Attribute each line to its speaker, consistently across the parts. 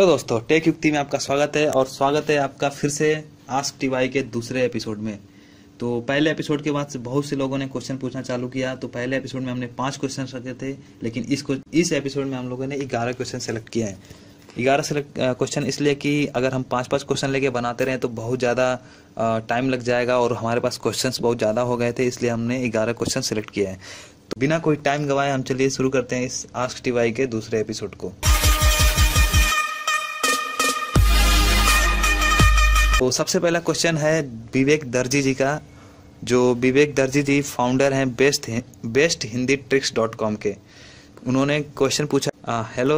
Speaker 1: तो दोस्तों टेक युक्ति में आपका स्वागत है और स्वागत है आपका फिर से आस्क टीवाई के दूसरे एपिसोड में तो पहले एपिसोड के बाद से बहुत से लोगों ने क्वेश्चन पूछना चालू किया तो पहले एपिसोड में हमने पाँच क्वेश्चन रखे थे लेकिन इस इस एपिसोड में हम लोगों ने ग्यारह क्वेश्चन सेलेक्ट किए हैं ग्यारह सेलेक्ट क्वेश्चन इसलिए कि अगर हम पाँच पाँच क्वेश्चन लेके बनाते रहें तो बहुत ज़्यादा टाइम लग जाएगा और हमारे पास क्वेश्चंस बहुत ज़्यादा हो गए थे इसलिए हमने ग्यारह क्वेश्चन सेलेक्ट किए हैं तो बिना कोई टाइम गवाए हम चलिए शुरू करते हैं इस आस्क टीवाई के दूसरे एपिसोड को तो सबसे पहला क्वेश्चन है विवेक दर्जी जी का जो विवेक दर्जी जी फाउंडर हैं best best Hindi tricks dot com के उन्होंने क्वेश्चन पूछा hello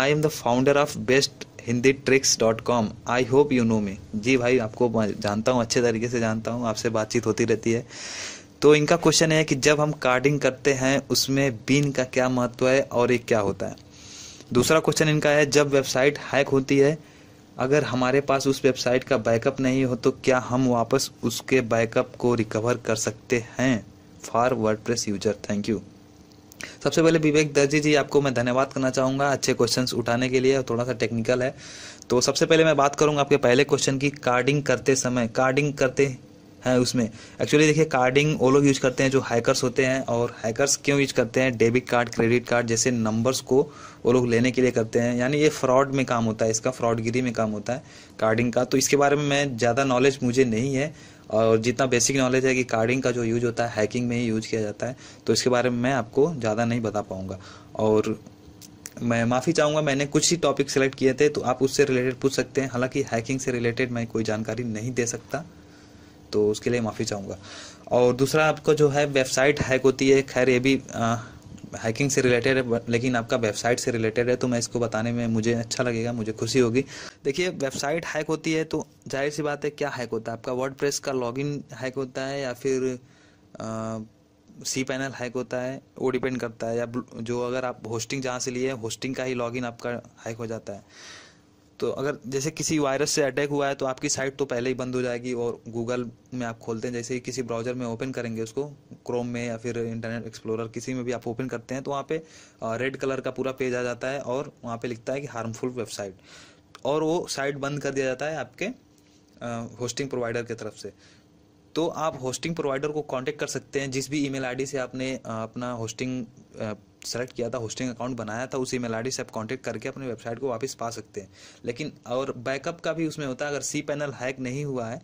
Speaker 1: I am the founder of best Hindi tricks dot com I hope you know me जी भाई आपको जानता हूँ अच्छे तरीके से जानता हूँ आपसे बातचीत होती रहती है तो इनका क्वेश्चन है कि जब हम कार्डिंग करते हैं उसमें बीन का क्या महत्व है और ये क्या होता है दूसरा क्वेश्चन इनका है जब वेबसाइट हैक होती है अगर हमारे पास उस वेबसाइट का बैकअप नहीं हो तो क्या हम वापस उसके बैकअप को रिकवर कर सकते हैं for word user thank you सबसे पहले विवेक दर्जी जी आपको मैं धन्यवाद करना चाहूँगा अच्छे क्वेश्चंस उठाने के लिए थोड़ा सा टेक्निकल है तो सबसे पहले मैं बात करूँगा आपके पहले क्वेश्चन की कार्डिंग करते समय कार्डिंग करते है उसमें एक्चुअली देखिए कार्डिंग वो लोग यूज करते हैं जो हैकर्स होते हैं और हैकर्स क्यों यूज करते हैं डेबिट कार्ड क्रेडिट कार्ड जैसे नंबर्स को वो लोग लेने के लिए करते हैं यानी ये फ्रॉड में काम होता है इसका फ्रॉडगिरी में काम होता है कार्डिंग का तो इसके बारे में मैं ज़्यादा नॉलेज मुझे नहीं है और जितना बेसिक नॉलेज है कि कार्डिंग का जो यूज होता है हैकिंग में ही यूज किया जाता है तो इसके बारे में मैं आपको ज़्यादा नहीं बता पाऊँगा और मैं माफ़ी चाहूँगा मैंने कुछ ही टॉपिक सेलेक्ट किए थे तो आप उससे रिलेटेड पूछ सकते हैं हालांकि हैकिंग से रिलेटेड मैं कोई जानकारी नहीं दे सकता तो उसके लिए माफ़ी चाहूँगा और दूसरा आपका जो है वेबसाइट हैक होती है खैर ये भी हैकिंग से रिलेटेड है लेकिन आपका वेबसाइट से रिलेटेड है तो मैं इसको बताने में मुझे अच्छा लगेगा मुझे खुशी होगी देखिए वेबसाइट हैक होती है तो जाहिर सी बात है क्या हैक होता है आपका वर्ड का लॉगिन हैक होता है या फिर सी पैनल हैक होता है वो डिपेंड करता है या जो अगर आप होस्टिंग जहाँ से लिए होस्टिंग का ही लॉगिन आपका हैक हो जाता है तो अगर जैसे किसी वायरस से अटैक हुआ है तो आपकी साइट तो पहले ही बंद हो जाएगी और गूगल में आप खोलते हैं जैसे ही किसी ब्राउज़र में ओपन करेंगे उसको क्रोम में या फिर इंटरनेट एक्सप्लोरर किसी में भी आप ओपन करते हैं तो वहाँ पे रेड कलर का पूरा पेज आ जाता है और वहाँ पे लिखता है कि हार्मफुल वेबसाइट और वो साइट बंद कर दिया जाता है आपके होस्टिंग प्रोवाइडर की तरफ से तो आप होस्टिंग प्रोवाइडर को कांटेक्ट कर सकते हैं जिस भी ईमेल आईडी से आपने अपना होस्टिंग सेलेक्ट किया था होस्टिंग अकाउंट बनाया था उस ईमेल आईडी से आप कॉन्टैक्ट करके अपनी वेबसाइट को वापस पा सकते हैं लेकिन और बैकअप का भी उसमें होता है अगर सी पैनल हैक नहीं हुआ है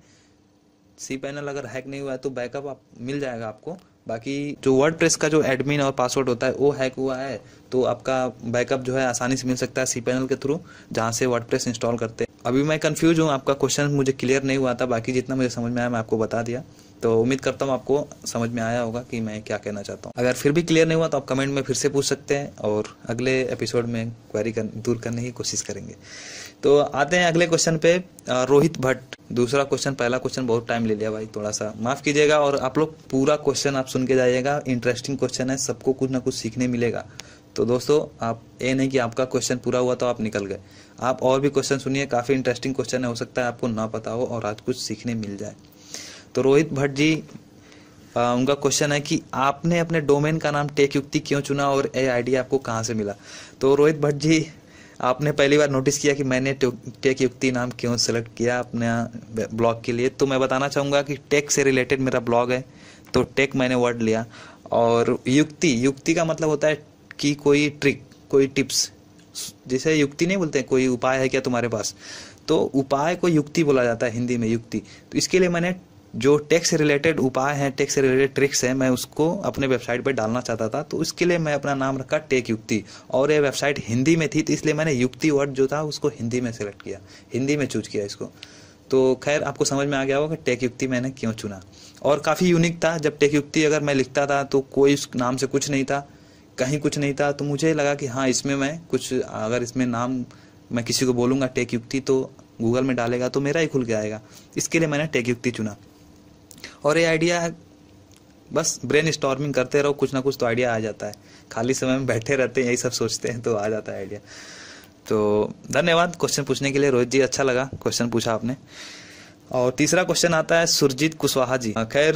Speaker 1: सी पैनल अगर हैक नहीं हुआ है तो बैकअप आप मिल जाएगा आपको बाकी जो वर्ड प्रेस का जो एडमिन और पासवर्ड होता है वो हैक हुआ है तो आपका बैकअप जो है आसानी से मिल सकता है सी पैनल के थ्रू जहाँ से वर्ड प्रेस इंस्टॉल करते हैं अभी मैं कन्फ्यूज हूँ आपका क्वेश्चन मुझे क्लियर नहीं हुआ था बाकी जितना मुझे समझ में आया मैं आपको बता दिया तो उम्मीद करता हूँ आपको समझ में आया होगा कि मैं क्या कहना चाहता हूँ अगर फिर भी क्लियर नहीं हुआ तो आप कमेंट में फिर से पूछ सकते हैं और अगले एपिसोड में क्वेरी कर, दूर करने की कोशिश करेंगे तो आते हैं अगले क्वेश्चन पे रोहित भट्ट दूसरा क्वेश्चन पहला क्वेश्चन बहुत टाइम ले लिया भाई थोड़ा सा माफ़ कीजिएगा और आप लोग पूरा क्वेश्चन आप सुन के जाइएगा इंटरेस्टिंग क्वेश्चन है सबको कुछ ना कुछ सीखने मिलेगा तो दोस्तों आप ये नहीं कि आपका क्वेश्चन पूरा हुआ तो आप निकल गए आप और भी क्वेश्चन सुनिए काफ़ी इंटरेस्टिंग क्वेश्चन है हो सकता है आपको ना पता हो और आज कुछ सीखने मिल जाए तो रोहित भट्ट जी आ, उनका क्वेश्चन है कि आपने अपने डोमेन का नाम टेक युक्ति क्यों चुना और ये आइडिया आपको कहाँ से मिला तो रोहित भट्ट जी आपने पहली बार नोटिस किया कि मैंने टेक युक्ति नाम क्यों सेलेक्ट किया अपने ब्लॉग के लिए तो मैं बताना चाहूँगा कि टेक से रिलेटेड मेरा ब्लॉग है तो टेक मैंने वर्ड लिया और युक्ति युक्ति का मतलब होता है कि कोई ट्रिक कोई टिप्स जिसे युक्ति नहीं बोलते कोई उपाय है क्या तुम्हारे पास तो उपाय को युक्ति बोला जाता है हिंदी में युक्ति तो इसके लिए मैंने जो टैक्स रिलेटेड उपाय हैं टैक्स रिलेटेड ट्रिक्स हैं मैं उसको अपने वेबसाइट पर डालना चाहता था तो उसके लिए मैं अपना नाम रखा टेक युक्ति और ये वेबसाइट हिंदी में थी तो इसलिए मैंने युक्ति वर्ड जो था उसको हिंदी में सेलेक्ट किया हिंदी में चूज किया इसको तो खैर आपको समझ में आ गया होगा कि टेक युक्ति मैंने क्यों चुना और काफ़ी यूनिक था जब टेक युक्ति अगर मैं लिखता था तो कोई उस नाम से कुछ नहीं था कहीं कुछ नहीं था तो मुझे लगा कि हाँ इसमें मैं कुछ अगर इसमें नाम मैं किसी को बोलूँगा टेक युक्ति तो गूगल में डालेगा तो मेरा ही खुल के आएगा इसके लिए मैंने टेक युक्ति चुना और ये आइडिया बस ब्रेन स्टॉर्मिंग करते रहो कुछ ना कुछ तो आइडिया आ जाता है खाली समय में बैठे रहते हैं यही सब सोचते हैं तो आ जाता है आइडिया तो धन्यवाद क्वेश्चन पूछने के लिए रोहित जी अच्छा लगा क्वेश्चन पूछा आपने और तीसरा क्वेश्चन आता है सुरजीत कुशवाहा जी खैर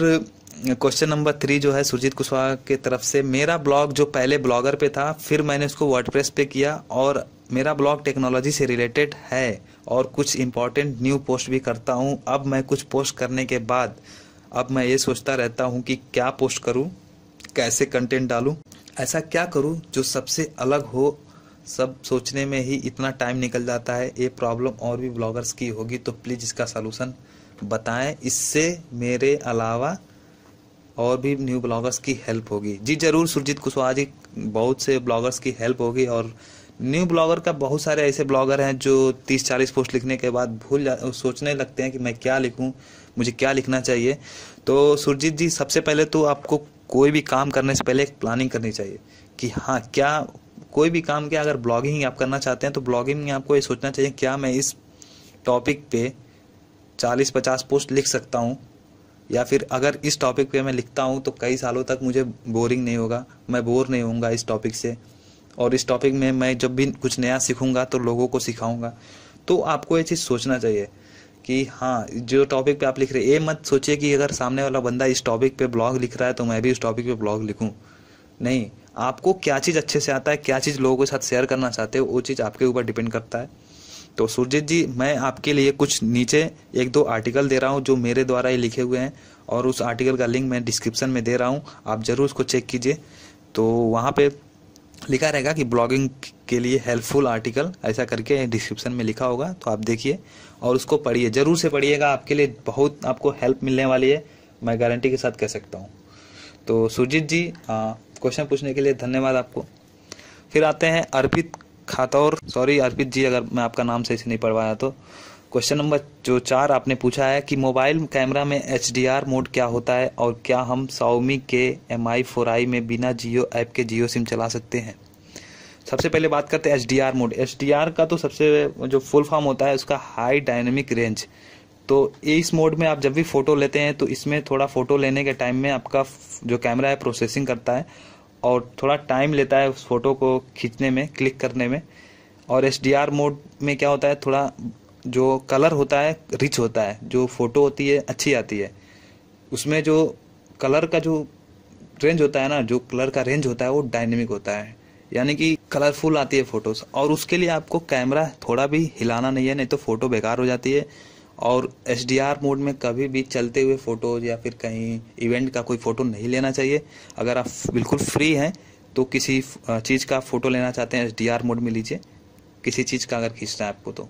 Speaker 1: क्वेश्चन नंबर थ्री जो है सुरजीत कुशवाहा की तरफ से मेरा ब्लॉग जो पहले ब्लॉगर पे था फिर मैंने उसको वर्ड पे किया और मेरा ब्लॉग टेक्नोलॉजी से रिलेटेड है और कुछ इंपॉर्टेंट न्यू पोस्ट भी करता हूँ अब मैं कुछ पोस्ट करने के बाद अब मैं ये सोचता रहता हूँ कि क्या पोस्ट करूँ कैसे कंटेंट डालूँ ऐसा क्या करूँ जो सबसे अलग हो सब सोचने में ही इतना टाइम निकल जाता है ये प्रॉब्लम और भी ब्लॉगर्स की होगी तो प्लीज़ इसका सलूशन बताएं इससे मेरे अलावा और भी न्यू ब्लॉगर्स की हेल्प होगी जी ज़रूर सुरजीत कुशवाहा जी बहुत से ब्लॉगर्स की हेल्प होगी और न्यू ब्लॉगर का बहुत सारे ऐसे ब्लॉगर हैं जो 30-40 पोस्ट लिखने के बाद भूल जा सोचने लगते हैं कि मैं क्या लिखूं मुझे क्या लिखना चाहिए तो सुरजीत जी सबसे पहले तो आपको कोई भी काम करने से पहले एक प्लानिंग करनी चाहिए कि हाँ क्या कोई भी काम क्या अगर ब्लॉगिंग आप करना चाहते हैं तो ब्लॉगिंग में आपको ये सोचना चाहिए क्या मैं इस टॉपिक पे चालीस पचास पोस्ट लिख सकता हूँ या फिर अगर इस टॉपिक पे मैं लिखता हूँ तो कई सालों तक मुझे बोरिंग नहीं होगा मैं बोर नहीं होऊंगा इस टॉपिक से और इस टॉपिक में मैं जब भी कुछ नया सीखूंगा तो लोगों को सिखाऊंगा तो आपको ये चीज़ सोचना चाहिए कि हाँ जो टॉपिक पे आप लिख रहे ये मत सोचिए कि अगर सामने वाला बंदा इस टॉपिक पे ब्लॉग लिख रहा है तो मैं भी इस टॉपिक पे ब्लॉग लिखूँ नहीं आपको क्या चीज़ अच्छे से आता है क्या चीज़ लोगों के साथ शेयर करना चाहते हो वो चीज़ आपके ऊपर डिपेंड करता है तो सुरजीत जी मैं आपके लिए कुछ नीचे एक दो आर्टिकल दे रहा हूँ जो मेरे द्वारा ही लिखे हुए हैं और उस आर्टिकल का लिंक मैं डिस्क्रिप्शन में दे रहा हूँ आप ज़रूर उसको चेक कीजिए तो वहाँ पर लिखा रहेगा कि ब्लॉगिंग के लिए हेल्पफुल आर्टिकल ऐसा करके डिस्क्रिप्शन में लिखा होगा तो आप देखिए और उसको पढ़िए ज़रूर से पढ़िएगा आपके लिए बहुत आपको हेल्प मिलने वाली है मैं गारंटी के साथ कह सकता हूँ तो सुरजीत जी क्वेश्चन पूछने के लिए धन्यवाद आपको फिर आते हैं अर्पित खातौर सॉरी अर्पित जी अगर मैं आपका नाम सही से नहीं पढ़वाया तो क्वेश्चन नंबर जो चार आपने पूछा है कि मोबाइल कैमरा में एच मोड क्या होता है और क्या हम सौमी के एम आई फोर आई में बिना जियो ऐप के जियो सिम चला सकते हैं सबसे पहले बात करते हैं एच मोड एच का तो सबसे जो फुल फॉर्म होता है उसका हाई डायनेमिक रेंज तो इस मोड में आप जब भी फ़ोटो लेते हैं तो इसमें थोड़ा फ़ोटो लेने के टाइम में आपका जो कैमरा है प्रोसेसिंग करता है और थोड़ा टाइम लेता है उस फोटो को खींचने में क्लिक करने में और एच मोड में क्या होता है थोड़ा जो कलर होता है रिच होता है जो फोटो होती है अच्छी आती है उसमें जो कलर का जो रेंज होता है ना जो कलर का रेंज होता है वो डायनेमिक होता है यानी कि कलरफुल आती है फ़ोटोज़ और उसके लिए आपको कैमरा थोड़ा भी हिलाना नहीं है नहीं तो फ़ोटो बेकार हो जाती है और एच मोड में कभी भी चलते हुए फ़ोटोज़ या फिर कहीं इवेंट का कोई फ़ोटो नहीं लेना चाहिए अगर आप बिल्कुल फ्री हैं तो किसी चीज़ का फ़ोटो लेना चाहते हैं एच मोड में लीजिए किसी चीज़ का अगर खींचना है आपको तो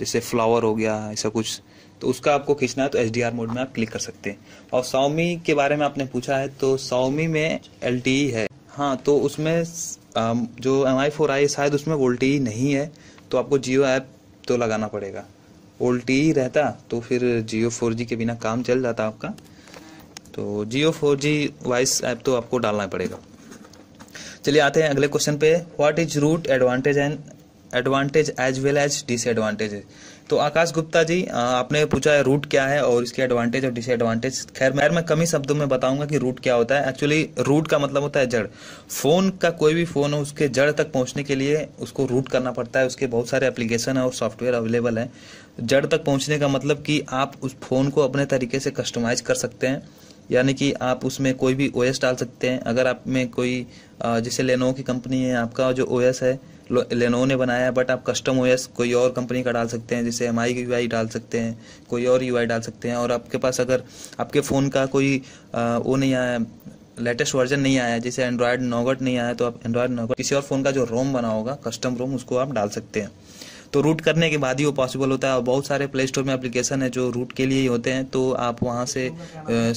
Speaker 1: जैसे फ्लावर हो गया ऐसा कुछ तो उसका आपको खींचना है तो एच मोड में आप क्लिक कर सकते हैं और सौमी के बारे में आपने पूछा है तो सौमी में एल e है हाँ तो उसमें जो एम आई फोर आई शायद उसमें वोल्टी e नहीं है तो आपको जियो ऐप तो लगाना पड़ेगा वोल्टी e रहता तो फिर जियो फोर जी के बिना काम चल जाता आपका तो Jio four G voice app तो आपको डालना पड़ेगा चलिए आते हैं अगले क्वेश्चन पे what is root advantage and advantage as well as disadvantage तो आकाश गुप्ता जी आपने पूछा है रूट क्या है और इसके एडवांटेज और डिसएडवांटेज खैर मैं मैं कमी शब्दों में बताऊंगा कि रूट क्या होता है एक्चुअली रूट का मतलब होता है जड़ फोन का कोई भी फोन हो उसके जड़ तक पहुंचने के लिए उसको रूट करना पड़ता है उसके बहुत सारे एप्लीकेशन है और सॉफ्टवेयर अवेलेबल है जड़ तक पहुंचने का मतलब कि आप उस फोन को अपने तरीके से कस्टमाइज कर सकते हैं यानी कि आप उसमें कोई भी ओएस डाल सकते हैं अगर आप में कोई जैसे लेनो की कंपनी है आपका जो ओएस है लेनो ने बनाया है बट आप कस्टम ओ कोई और कंपनी का डाल सकते हैं जैसे एम आई यू आई डाल सकते हैं कोई और यू डाल सकते हैं और आपके पास अगर आपके फ़ोन का कोई आ, वो नहीं आया लेटेस्ट वर्जन नहीं आया जैसे एंड्रॉयड नोगट नहीं आया तो आप एंड्रॉयड नोगट किसी और फ़ोन का जो रोम बना होगा कस्टम रोम उसको आप डाल सकते हैं तो रूट करने के बाद ही वो पॉसिबल होता है और बहुत सारे प्ले स्टोर में एप्लीकेशन है जो रूट के लिए ही होते हैं तो आप वहाँ से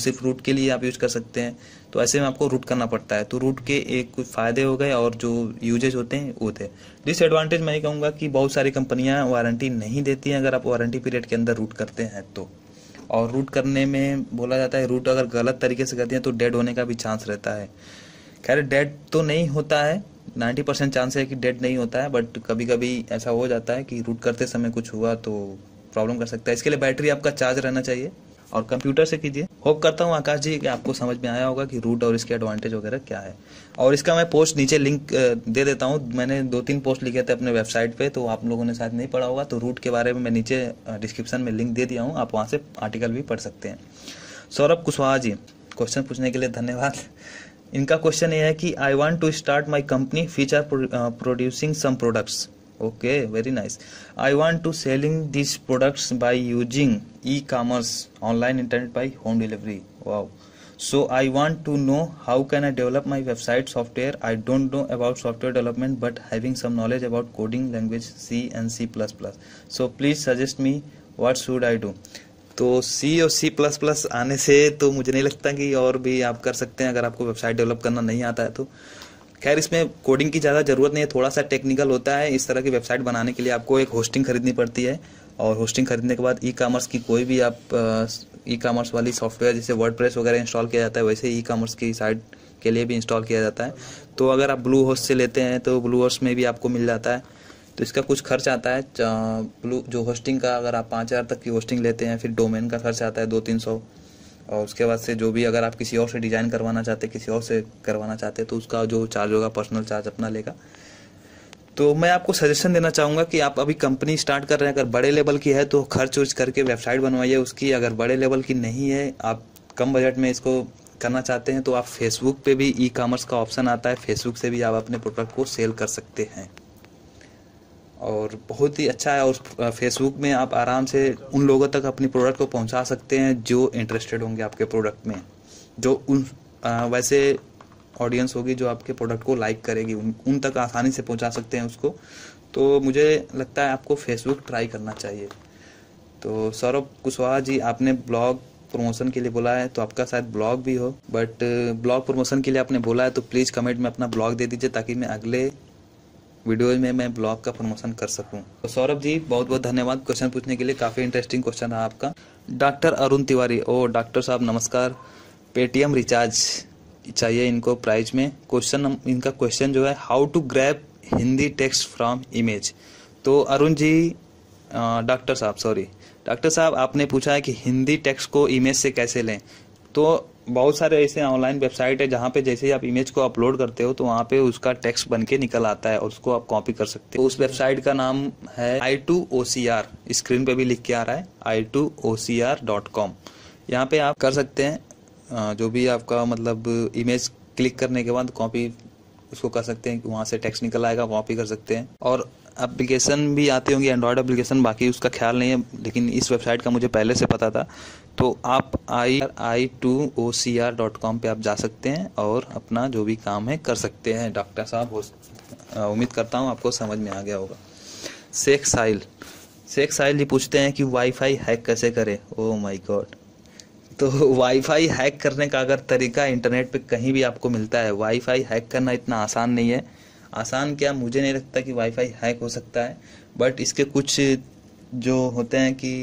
Speaker 1: सिर्फ रूट के लिए आप यूज़ कर सकते हैं तो ऐसे में आपको रूट करना पड़ता है तो रूट के एक कुछ फ़ायदे हो गए और जो यूजेज होते हैं वो थे डिसएडवांटेज मैं ये कहूँगा कि बहुत सारी कंपनियाँ वारंटी नहीं देती हैं अगर आप वारंटी पीरियड के अंदर रूट करते हैं तो और रूट करने में बोला जाता है रूट अगर गलत तरीके से करते हैं तो डेड होने का भी चांस रहता है खैर डेड तो नहीं होता है नाइन्टी परसेंट चांस है कि डेड नहीं होता है बट कभी कभी ऐसा हो जाता है कि रूट करते समय कुछ हुआ तो प्रॉब्लम कर सकता है इसके लिए बैटरी आपका चार्ज रहना चाहिए और कंप्यूटर से कीजिए होप करता हूँ आकाश जी कि आपको समझ में आया होगा कि रूट और इसके एडवांटेज वगैरह क्या है और इसका मैं पोस्ट नीचे लिंक दे देता हूँ मैंने दो तीन पोस्ट लिखे थे अपने वेबसाइट पे तो आप लोगों ने शायद नहीं पढ़ा होगा तो रूट के बारे में मैं नीचे डिस्क्रिप्शन में लिंक दे दिया हूँ आप वहाँ से आर्टिकल भी पढ़ सकते हैं सौरभ कुशवाहा जी क्वेश्चन पूछने के लिए धन्यवाद इनका क्वेश्चन ये है कि I want to start my company future producing some products okay very nice I want to selling this products by using e commerce online internet by home delivery wow so I want to know how can I develop my website software I don't know about software development but having some knowledge about coding language C and C plus plus so please suggest me what should I do तो C और सी plus plus आने से तो मुझे नहीं लगता कि और भी आप कर सकते हैं अगर आपको वेबसाइट डेवलप करना नहीं आता है तो खैर इसमें कोडिंग की ज़्यादा ज़रूरत नहीं है थोड़ा सा टेक्निकल होता है इस तरह की वेबसाइट बनाने के लिए आपको एक होस्टिंग खरीदनी पड़ती है और होस्टिंग खरीदने के बाद ई कामर्स की कोई भी आप ई कामर्स वाली सॉफ्टवेयर जैसे वर्ड वगैरह इंस्टॉल किया जाता है वैसे ई कामर्स की साइट के लिए भी इंस्टॉल किया जाता है तो अगर आप ब्लू होस्ट से लेते हैं तो ब्लू होस्ट में भी आपको मिल जाता है तो इसका कुछ खर्च आता है ब्लू जो होस्टिंग का अगर आप पाँच हज़ार तक की होस्टिंग लेते हैं फिर डोमेन का खर्च आता है दो तीन सौ और उसके बाद से जो भी अगर आप किसी और से डिज़ाइन करवाना चाहते किसी और से करवाना चाहते तो उसका जो चार्ज होगा पर्सनल चार्ज अपना लेगा तो मैं आपको सजेशन देना चाहूँगा कि आप अभी कंपनी स्टार्ट कर रहे हैं अगर बड़े लेवल की है तो खर्च उर्च करके वेबसाइट बनवाइए उसकी अगर बड़े लेवल की नहीं है आप कम बजट में इसको करना चाहते हैं तो आप फेसबुक पे भी ई कॉमर्स का ऑप्शन आता है फेसबुक से भी आप अपने प्रोडक्ट को सेल कर सकते हैं और बहुत ही अच्छा है और फेसबुक में आप आराम से उन लोगों तक अपने प्रोडक्ट को पहुंचा सकते हैं जो इंटरेस्टेड होंगे आपके प्रोडक्ट में जो उन आ, वैसे ऑडियंस होगी जो आपके प्रोडक्ट को लाइक करेगी उन उन तक आसानी से पहुंचा सकते हैं उसको तो मुझे लगता है आपको फेसबुक ट्राई करना चाहिए तो सौरभ कुशवाहा जी आपने ब्लॉग प्रमोशन के लिए बोला है तो आपका शायद ब्लॉग भी हो बट ब्लॉग प्रमोशन के लिए आपने बोला है तो प्लीज़ कमेंट में अपना ब्लॉग दे दीजिए ताकि मैं अगले वीडियोज में मैं ब्लॉग का प्रमोशन कर सकूँ तो सौरभ जी बहुत बहुत धन्यवाद क्वेश्चन पूछने के लिए काफ़ी इंटरेस्टिंग क्वेश्चन है आपका doctor Arun Tiwari oh doctor साहब नमस्कार पेटीएम रिचार्ज चाहिए इनको प्राइज में क्वेश्चन इनका क्वेश्चन जो है how to grab Hindi text from image तो अरुण जी डॉक्टर साहब सॉरी डॉक्टर साहब आपने पूछा है कि हिंदी टेक्स्ट को इमेज से कैसे लें तो बहुत सारे ऐसे ऑनलाइन वेबसाइट है जहाँ पे जैसे ही आप इमेज को अपलोड करते हो तो वहाँ पे उसका टेक्स्ट बन के निकल आता है और उसको आप कॉपी कर सकते हो तो उस वेबसाइट का नाम है I two O C R screen पे भी लिख के आ रहा है I two O C R dot com यहाँ पे आप कर सकते हैं जो भी आपका मतलब इमेज क्लिक करने के बाद कॉपी उसको कर सकते हैं वहाँ से टेक्स्ट निकल आएगा कॉपी कर सकते हैं और एप्लीकेशन भी आती होंगी एंड्रॉयड एप्लीकेशन बाकी उसका ख्याल नहीं है लेकिन इस वेबसाइट का मुझे पहले से पता था तो आप I I two O C R dot com पर आप जा सकते हैं और अपना जो भी काम है कर सकते हैं डॉक्टर साहब उम्मीद करता हूँ आपको समझ में आ गया होगा शेख साहिल शेख साहिल जी पूछते हैं कि वाईफाई हैक कैसे करें ओ माई गॉड तो वाईफाई हैक करने का अगर तरीका इंटरनेट पे कहीं भी आपको मिलता है वाईफाई हैक करना इतना आसान नहीं है आसान क्या मुझे नहीं लगता कि वाईफाई हैक हो सकता है बट इसके कुछ जो होते हैं कि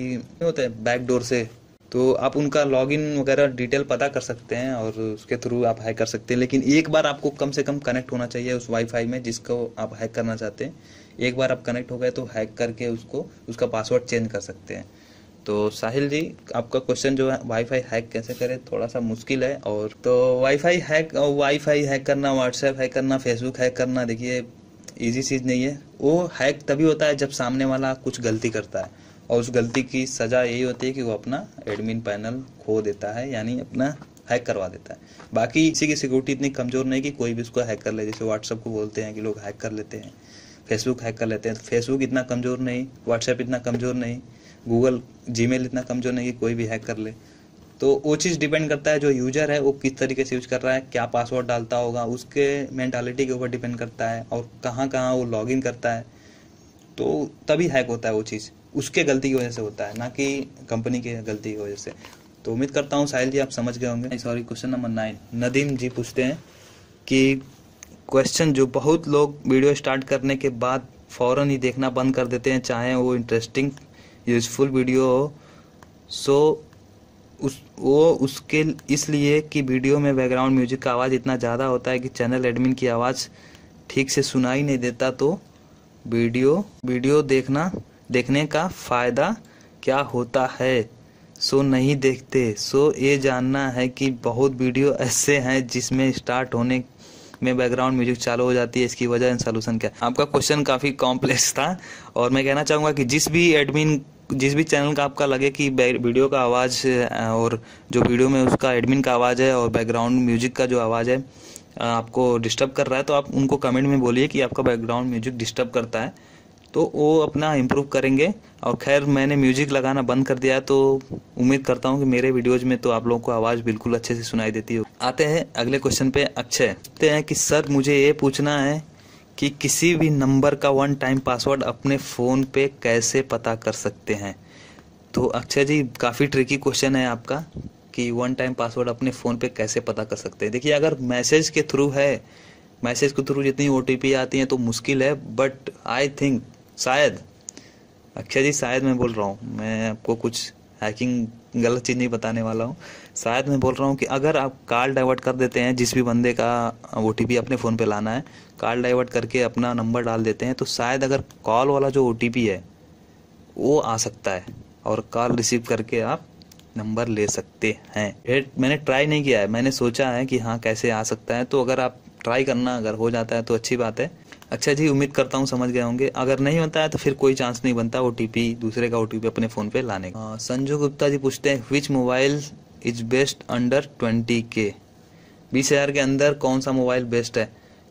Speaker 1: होते हैं बैकडोर से तो आप उनका लॉगिन वगैरह डिटेल पता कर सकते हैं और उसके थ्रू आप हैक कर सकते हैं लेकिन एक बार आपको कम से कम कनेक्ट होना चाहिए उस वाईफाई में जिसको आप हैक करना चाहते हैं एक बार आप कनेक्ट हो गए तो हैक करके उसको उसका पासवर्ड चेंज कर सकते हैं तो साहिल जी आपका क्वेश्चन जो है वाईफाई हैक कैसे करें थोड़ा सा मुश्किल है और तो वाईफाई हैक वाईफाई हैक करना व्हाट्सएप हैक करना फेसबुक हैक करना देखिए इजी चीज़ नहीं है वो हैक तभी होता है जब सामने वाला कुछ गलती करता है और उस गलती की सज़ा यही होती है कि वो अपना एडमिन पैनल खो देता है यानी अपना हैक करवा देता है बाकी इसी की सिक्योरिटी इतनी कमज़ोर नहीं कि कोई भी उसको हैक कर ले जैसे व्हाट्सअप को बोलते हैं कि लोग हैक कर लेते हैं फेसबुक हैक कर लेते हैं तो फेसबुक इतना कमज़ोर नहीं व्हाट्सएप इतना कमज़ोर नहीं गूगल जी इतना कमज़ोर नहीं कि कोई भी हैक कर ले तो वो चीज़ डिपेंड करता है जो यूजर है वो किस तरीके से यूज कर रहा है क्या पासवर्ड डालता होगा उसके मैंटालिटी के ऊपर डिपेंड करता है और कहाँ कहाँ वो लॉग करता है तो तभी हैक होता है वो चीज़ उसके गलती की वजह से होता है ना कि कंपनी की गलती की वजह से तो उम्मीद करता हूँ साहिल जी आप समझ गए होंगे sorry question number nine Nadeem ji पूछते हैं कि क्वेश्चन जो बहुत लोग वीडियो स्टार्ट करने के बाद फ़ौरन ही देखना बंद कर देते हैं चाहे वो इंटरेस्टिंग यूजफुल वीडियो हो सो उस वो उसके इसलिए कि वीडियो में बैकग्राउंड म्यूजिक का आवाज़ इतना ज़्यादा होता है कि चैनल एडमिन की आवाज़ ठीक से सुनाई नहीं देता तो वीडियो वीडियो देखना देखने का फ़ायदा क्या होता है सो नहीं देखते सो ये जानना है कि बहुत वीडियो ऐसे हैं जिसमें स्टार्ट होने में बैकग्राउंड म्यूजिक चालू हो जाती है इसकी वजह एंड सोल्यूशन क्या आपका क्वेश्चन काफ़ी कॉम्प्लेक्स था और मैं कहना चाहूँगा कि जिस भी एडमिन जिस भी चैनल का आपका लगे कि वीडियो का आवाज़ और जो वीडियो में उसका एडमिन का आवाज़ है और बैकग्राउंड म्यूजिक का जो आवाज़ है आपको डिस्टर्ब कर रहा है तो आप उनको कमेंट में बोलिए कि आपका बैकग्राउंड म्यूजिक डिस्टर्ब करता है तो वो अपना इम्प्रूव करेंगे और खैर मैंने म्यूजिक लगाना बंद कर दिया तो उम्मीद करता हूँ कि मेरे वीडियोज में तो आप लोगों को आवाज़ बिल्कुल अच्छे से सुनाई देती हो आते हैं अगले क्वेश्चन पे अक्षय कहते हैं कि सर मुझे ये पूछना है कि किसी भी नंबर का वन टाइम पासवर्ड अपने फ़ोन पे कैसे पता कर सकते हैं तो अक्षय जी काफ़ी ट्रिकी क्वेश्चन है आपका कि वन टाइम पासवर्ड अपने फ़ोन पे कैसे पता कर सकते हैं देखिए अगर मैसेज के थ्रू है मैसेज के थ्रू जितनी ओ आती हैं तो मुश्किल है बट आई थिंक शायद अक्षय जी शायद मैं बोल रहा हूँ मैं आपको कुछ हैकिंग गलत चीज़ नहीं बताने वाला हूँ शायद मैं बोल रहा हूँ कि अगर आप कॉल डाइवर्ट कर देते हैं जिस भी बंदे का ओ अपने फ़ोन पे लाना है कार डाइवर्ट करके अपना नंबर डाल देते हैं तो शायद अगर कॉल वाला जो ओ है वो आ सकता है और कॉल रिसीव करके आप नंबर ले सकते हैं मैंने ट्राई नहीं किया है मैंने सोचा है कि हाँ कैसे आ सकता है तो अगर आप ट्राई करना अगर हो जाता है तो अच्छी बात है अच्छा जी उम्मीद करता हूँ समझ गए होंगे अगर नहीं होता है तो फिर कोई चांस नहीं बनता ओ दूसरे का ओ अपने फ़ोन पे लाने का संजू गुप्ता जी पूछते हैं which mobile is best under twenty के बीस हज़ार के अंदर कौन सा मोबाइल बेस्ट है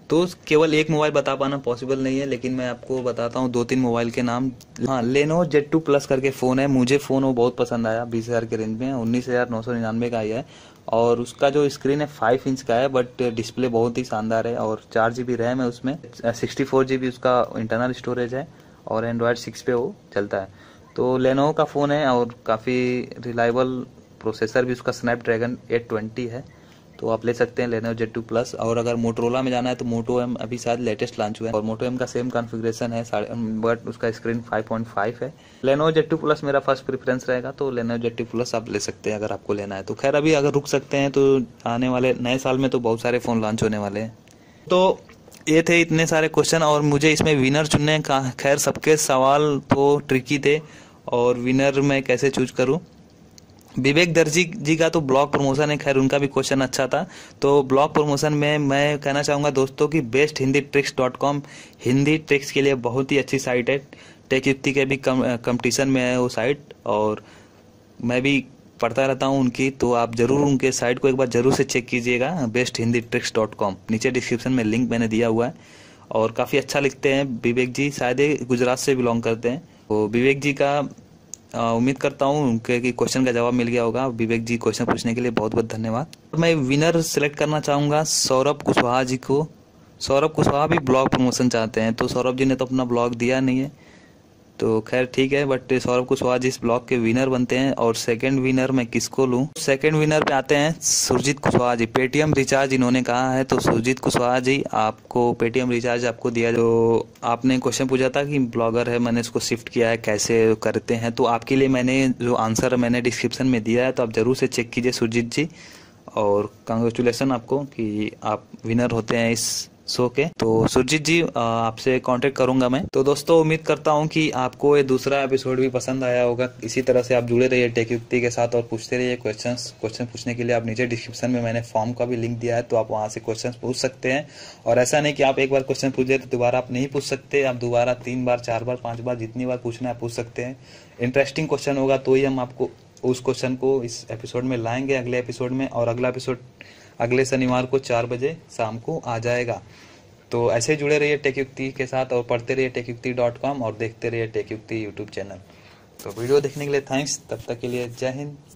Speaker 1: तो केवल एक मोबाइल बता पाना पॉसिबल नहीं है लेकिन मैं आपको बताता हूँ दो तीन मोबाइल के नाम हाँ लेनो जेड टू प्लस करके फ़ोन है मुझे फ़ोन वो बहुत पसंद आया बीस हज़ार के रेंज में उन्नीस हज़ार नौ सौ निन्यानवे का आया है और उसका जो स्क्रीन है फाइव इंच का है बट डिस्प्ले बहुत ही शानदार है और चार जी बी रैम है उसमें सिक्सटी फोर जी बी उसका इंटरनल स्टोरेज है और एंड्रॉयड सिक्स पे वो चलता है तो लेनोवो का फ़ोन है और काफ़ी रिलायबल प्रोसेसर भी उसका स्नैपड्रैगन एट ट्वेंटी है तो आप ले सकते हैं लेनो जेड टू प्लस और अगर मोटरोला में जाना है तो मोटो एम अभी शायद लेटेस्ट लॉन्च हुआ है और मोटो एम का सेम कॉन्फ़िगरेशन है बट उसका स्क्रीन 5.5 है लेनो जेड टू प्लस मेरा फर्स्ट प्रेफरेंस रहेगा तो लेनो जेड टू प्लस आप ले सकते हैं अगर आपको लेना है तो खैर अभी अगर रुक सकते हैं तो आने वाले नए साल में तो बहुत सारे फ़ोन लॉन्च होने वाले हैं तो ये थे इतने सारे क्वेश्चन और मुझे इसमें विनर चुनने का खैर सबके सवाल तो ट्रिकी थे और विनर मैं कैसे चूज करूँ विवेक दर्जी जी का तो ब्लॉग प्रमोशन है खैर उनका भी क्वेश्चन अच्छा था तो ब्लॉग प्रमोशन में मैं कहना चाहूँगा दोस्तों कि best Hindi tricks dot com Hindi tricks के लिए बहुत ही अच्छी साइट है टेक युक्ति के भी कम कंपटीशन में है वो साइट और मैं भी पढ़ता रहता हूँ उनकी तो आप जरूर उनके साइट को एक बार जरूर से चेक कीजिएगा best Hindi tricks dot com नीचे डिस्क्रिप्शन में लिंक मैंने दिया हुआ है और काफ़ी अच्छा लिखते हैं विवेक जी शायद गुजरात से बिलोंग करते हैं तो विवेक जी का उम्मीद करता हूँ उनके कि क्वेश्चन का जवाब मिल गया होगा विवेक जी क्वेश्चन पूछने के लिए बहुत बहुत धन्यवाद मैं विनर सेलेक्ट करना चाहूँगा सौरभ कुशवाहा जी को सौरभ कुशवाहा भी ब्लॉग प्रमोशन चाहते हैं तो सौरभ जी ने तो अपना ब्लॉग दिया नहीं है तो खैर ठीक है बट सौरभ कुशवाहा इस ब्लॉग के विनर बनते हैं और सेकंड विनर मैं किसको लूँ सेकंड विनर पे आते हैं सुरजीत कुशवाहा जी पेटीएम रिचार्ज इन्होंने कहा है तो सुरजीत कुशवाहा जी आपको पेटीएम रिचार्ज आपको दिया जो तो आपने क्वेश्चन पूछा था कि ब्लॉगर है मैंने उसको शिफ्ट किया है कैसे करते हैं तो आपके लिए मैंने जो आंसर मैंने डिस्क्रिप्शन में दिया है तो आप ज़रूर से चेक कीजिए सुरजीत जी और कंग्रेचुलेसन आपको कि आप विनर होते हैं इस सो के तो सुरजीत जी आपसे कांटेक्ट करूंगा मैं तो दोस्तों उम्मीद करता हूं कि आपको ये दूसरा एपिसोड भी पसंद आया होगा इसी तरह से आप जुड़े रहिए टेक युक्ति के साथ और पूछते रहिए क्वेश्चंस क्वेश्चन पूछने के लिए आप नीचे डिस्क्रिप्शन में मैंने फॉर्म का भी लिंक दिया है तो आप वहां से क्वेश्चन पूछ सकते हैं और ऐसा नहीं कि आप एक बार क्वेश्चन पूछ ले तो दोबारा आप नहीं पूछ सकते आप दोबारा तीन बार चार बार पाँच बार जितनी बार पूछना है पूछ सकते हैं इंटरेस्टिंग क्वेश्चन होगा तो ही हम आपको उस क्वेश्चन को इस एपिसोड में लाएंगे अगले एपिसोड में और अगला एपिसोड अगले शनिवार को चार बजे शाम को आ जाएगा तो ऐसे ही जुड़े रहिए टेक युक्ति के साथ और पढ़ते रहिए टेक युक्ति डॉट कॉम और देखते रहिए टेक युक्ति यूट्यूब चैनल तो वीडियो देखने के लिए थैंक्स तब तक के लिए जय हिंद